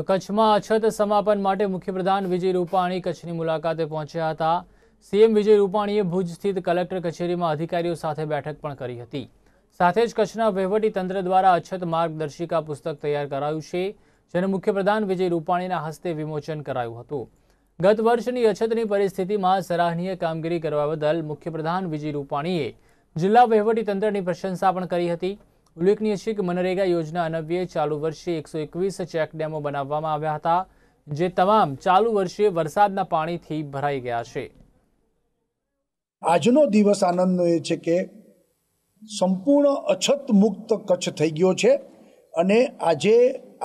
કચ્છમાં અછત સમાપન માટે મુખ્યપ્રધાન વિજય રૂપાણી કચ્છની મુલાકાતે પહોંચ્યા હતા સીએમ વિજય રૂપાણીએ ભુજ સ્થિત કલેક્ટર કચેરીમાં અધિકારીઓ સાથે બેઠક પણ કરી હતી સાથે જ કચ્છના વહીવટી તંત્ર દ્વારા અછત માર્ગદર્શિકા પુસ્તક તૈયાર કરાયું છે જેને મુખ્યપ્રધાન વિજય રૂપાણીના હસ્તે વિમોચન કરાયું હતું ગત વર્ષની અછતની પરિસ્થિતિમાં સરાહનીય કામગીરી કરવા બદલ મુખ્યપ્રધાન વિજય રૂપાણીએ જિલ્લા વહીવટી તંત્રની પ્રશંસા પણ કરી હતી ઉલ્લેખનીય છે કે મનરેગા યોજના અનવ્યે ચાલુ વર્ષે એકસો એકવીસ ચેકડેમો બનાવવામાં આવ્યા હતા જે તમામ ચાલુ વર્ષે વરસાદના પાણીથી ભરાઈ ગયા છે આજનો દિવસ આનંદનો એ છે કે સંપૂર્ણ અછત મુક્ત કચ્છ થઈ ગયો છે અને આજે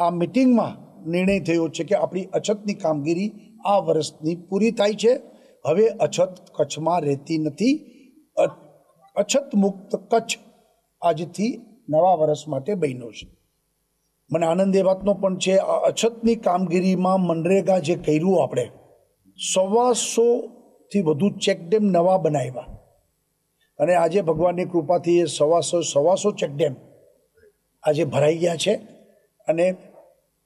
આ મિટિંગમાં નિર્ણય થયો છે કે આપણી અછતની કામગીરી આ વર્ષની પૂરી થાય છે હવે અછત કચ્છમાં રહેતી નથી અછત મુક્ત કચ્છ આજથી નવા વર્ષ માટે બન્યો છે મને આનંદ એ વાતનો પણ છે આ અછતની કામગીરીમાં મનરેગા જે કર્યું આપણે સવાસોથી વધુ ચેકડેમ નવા બનાવ્યા અને આજે ભગવાનની કૃપાથી એ સવાસો સવાસો ચેકડેમ આજે ભરાઈ ગયા છે અને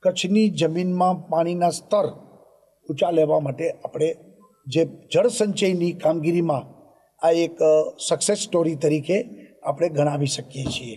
કચ્છની જમીનમાં પાણીના સ્તર ઊંચા લેવા માટે આપણે જે જળ સંચયની કામગીરીમાં આ એક સક્સેસ સ્ટોરી તરીકે આપણે ગણાવી શકીએ છીએ